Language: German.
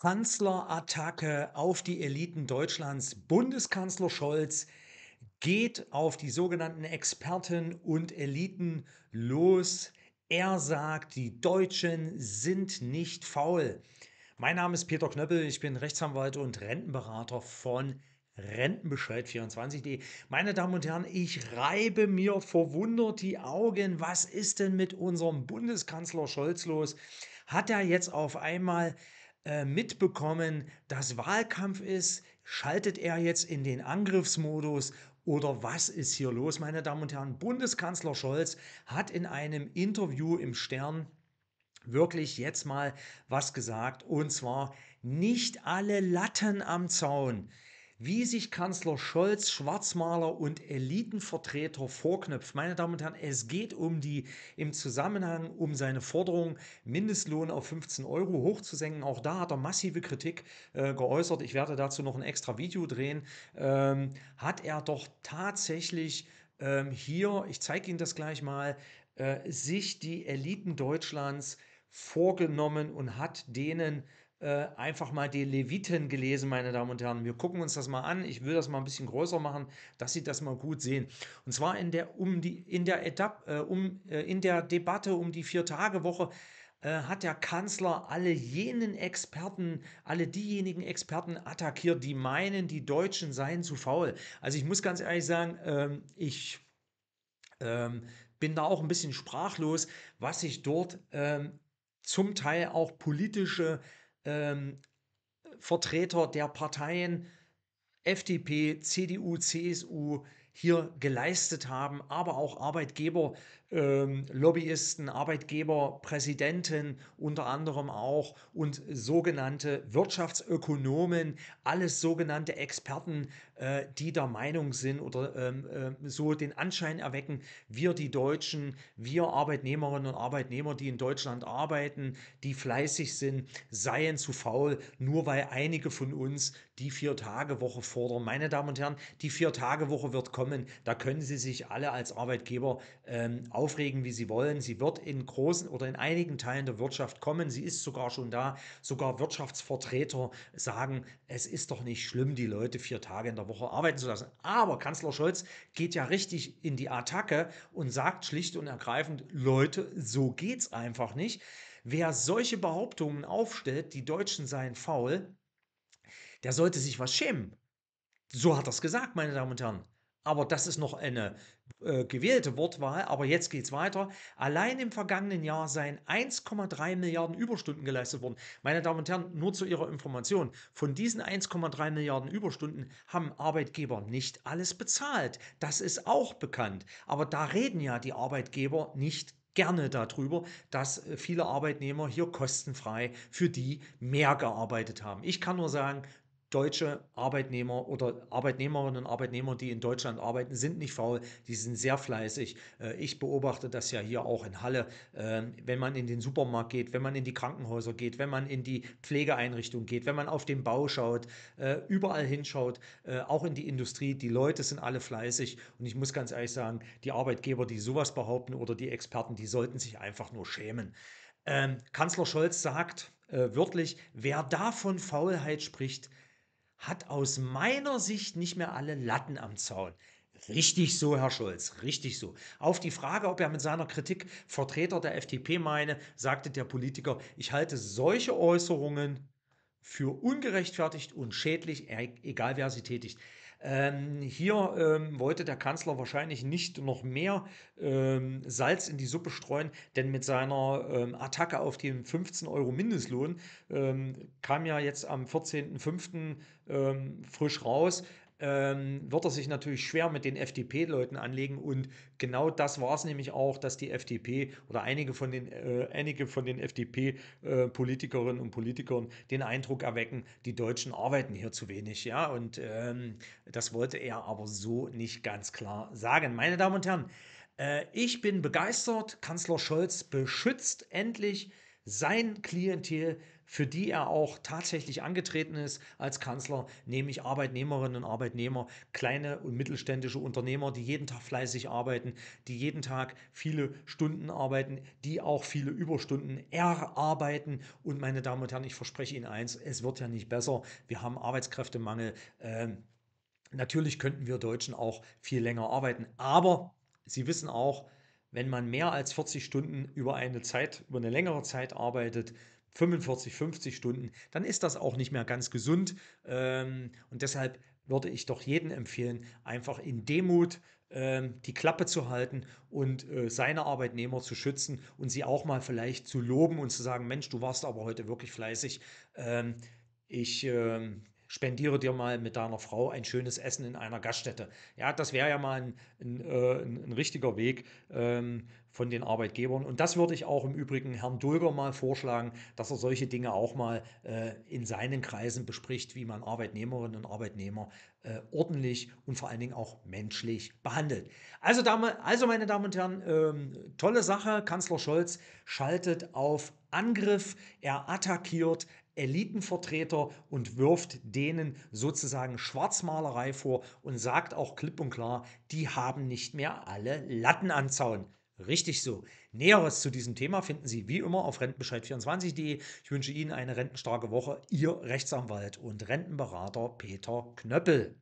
Kanzlerattacke auf die Eliten Deutschlands. Bundeskanzler Scholz geht auf die sogenannten Experten und Eliten los. Er sagt, die Deutschen sind nicht faul. Mein Name ist Peter Knöppel, ich bin Rechtsanwalt und Rentenberater von Rentenbescheid24.de. Meine Damen und Herren, ich reibe mir verwundert die Augen. Was ist denn mit unserem Bundeskanzler Scholz los? Hat er jetzt auf einmal äh, mitbekommen, dass Wahlkampf ist? Schaltet er jetzt in den Angriffsmodus oder was ist hier los, meine Damen und Herren? Bundeskanzler Scholz hat in einem Interview im Stern wirklich jetzt mal was gesagt und zwar nicht alle Latten am Zaun wie sich Kanzler Scholz, Schwarzmaler und Elitenvertreter vorknöpft. Meine Damen und Herren, es geht um die im Zusammenhang um seine Forderung, Mindestlohn auf 15 Euro hochzusenken. Auch da hat er massive Kritik äh, geäußert. Ich werde dazu noch ein extra Video drehen. Ähm, hat er doch tatsächlich ähm, hier, ich zeige Ihnen das gleich mal, äh, sich die Eliten Deutschlands vorgenommen und hat denen äh, einfach mal die Leviten gelesen, meine Damen und Herren. Wir gucken uns das mal an. Ich will das mal ein bisschen größer machen, dass Sie das mal gut sehen. Und zwar in der, um die, in der, Etapp, äh, um, äh, in der Debatte um die Vier-Tage-Woche äh, hat der Kanzler alle jenen Experten, alle diejenigen Experten attackiert, die meinen, die Deutschen seien zu faul. Also ich muss ganz ehrlich sagen, ähm, ich ähm, bin da auch ein bisschen sprachlos, was sich dort ähm, zum Teil auch politische ähm, Vertreter der Parteien FDP, CDU, CSU hier geleistet haben, aber auch Arbeitgeber ähm, Lobbyisten, Arbeitgeber, Präsidenten unter anderem auch und sogenannte Wirtschaftsökonomen, alles sogenannte Experten, äh, die der Meinung sind oder ähm, äh, so den Anschein erwecken, wir die Deutschen, wir Arbeitnehmerinnen und Arbeitnehmer, die in Deutschland arbeiten, die fleißig sind, seien zu faul, nur weil einige von uns die Vier-Tage-Woche fordern. Meine Damen und Herren, die Vier-Tage-Woche wird kommen, da können Sie sich alle als Arbeitgeber ähm, aufregen, wie sie wollen. Sie wird in großen oder in einigen Teilen der Wirtschaft kommen. Sie ist sogar schon da. Sogar Wirtschaftsvertreter sagen, es ist doch nicht schlimm, die Leute vier Tage in der Woche arbeiten zu lassen. Aber Kanzler Scholz geht ja richtig in die Attacke und sagt schlicht und ergreifend, Leute, so geht's einfach nicht. Wer solche Behauptungen aufstellt, die Deutschen seien faul, der sollte sich was schämen. So hat er es gesagt, meine Damen und Herren. Aber das ist noch eine äh, gewählte Wortwahl, aber jetzt geht es weiter. Allein im vergangenen Jahr seien 1,3 Milliarden Überstunden geleistet worden. Meine Damen und Herren, nur zu Ihrer Information. Von diesen 1,3 Milliarden Überstunden haben Arbeitgeber nicht alles bezahlt. Das ist auch bekannt. Aber da reden ja die Arbeitgeber nicht gerne darüber, dass äh, viele Arbeitnehmer hier kostenfrei für die mehr gearbeitet haben. Ich kann nur sagen, deutsche Arbeitnehmer oder Arbeitnehmerinnen und Arbeitnehmer, die in Deutschland arbeiten, sind nicht faul, die sind sehr fleißig. Äh, ich beobachte das ja hier auch in Halle, ähm, wenn man in den Supermarkt geht, wenn man in die Krankenhäuser geht, wenn man in die Pflegeeinrichtung geht, wenn man auf den Bau schaut, äh, überall hinschaut, äh, auch in die Industrie, die Leute sind alle fleißig und ich muss ganz ehrlich sagen, die Arbeitgeber, die sowas behaupten oder die Experten, die sollten sich einfach nur schämen. Ähm, Kanzler Scholz sagt wörtlich, wer da von Faulheit spricht, hat aus meiner Sicht nicht mehr alle Latten am Zaun. Richtig so, Herr Scholz, richtig so. Auf die Frage, ob er mit seiner Kritik Vertreter der FDP meine, sagte der Politiker, ich halte solche Äußerungen für ungerechtfertigt und schädlich, e-, egal wer sie tätigt. Ähm, hier ähm, wollte der Kanzler wahrscheinlich nicht noch mehr ähm, Salz in die Suppe streuen, denn mit seiner ähm, Attacke auf den 15 Euro Mindestlohn ähm, kam ja jetzt am 14.05. Ähm, frisch raus, ähm, wird er sich natürlich schwer mit den FDP-Leuten anlegen. Und genau das war es nämlich auch, dass die FDP oder einige von den, äh, einige von den FDP-Politikerinnen äh, und Politikern den Eindruck erwecken, die Deutschen arbeiten hier zu wenig. Ja, und ähm, das wollte er aber so nicht ganz klar sagen. Meine Damen und Herren, äh, ich bin begeistert. Kanzler Scholz beschützt endlich sein Klientel, für die er auch tatsächlich angetreten ist als Kanzler, nämlich Arbeitnehmerinnen und Arbeitnehmer, kleine und mittelständische Unternehmer, die jeden Tag fleißig arbeiten, die jeden Tag viele Stunden arbeiten, die auch viele Überstunden erarbeiten. Und meine Damen und Herren, ich verspreche Ihnen eins, es wird ja nicht besser. Wir haben Arbeitskräftemangel. Ähm, natürlich könnten wir Deutschen auch viel länger arbeiten, aber Sie wissen auch, wenn man mehr als 40 Stunden über eine Zeit, über eine längere Zeit arbeitet, 45, 50 Stunden, dann ist das auch nicht mehr ganz gesund. Ähm, und deshalb würde ich doch jedem empfehlen, einfach in Demut ähm, die Klappe zu halten und äh, seine Arbeitnehmer zu schützen und sie auch mal vielleicht zu loben und zu sagen, Mensch, du warst aber heute wirklich fleißig. Ähm, ich spendiere dir mal mit deiner Frau ein schönes Essen in einer Gaststätte. Ja, das wäre ja mal ein, ein, äh, ein, ein richtiger Weg ähm, von den Arbeitgebern. Und das würde ich auch im Übrigen Herrn Dulger mal vorschlagen, dass er solche Dinge auch mal äh, in seinen Kreisen bespricht, wie man Arbeitnehmerinnen und Arbeitnehmer äh, ordentlich und vor allen Dingen auch menschlich behandelt. Also, Dame, also meine Damen und Herren, ähm, tolle Sache. Kanzler Scholz schaltet auf Angriff, er attackiert, Elitenvertreter und wirft denen sozusagen Schwarzmalerei vor und sagt auch klipp und klar, die haben nicht mehr alle Latten an Zaun. Richtig so. Näheres zu diesem Thema finden Sie wie immer auf rentenbescheid24.de. Ich wünsche Ihnen eine rentenstarke Woche. Ihr Rechtsanwalt und Rentenberater Peter Knöppel.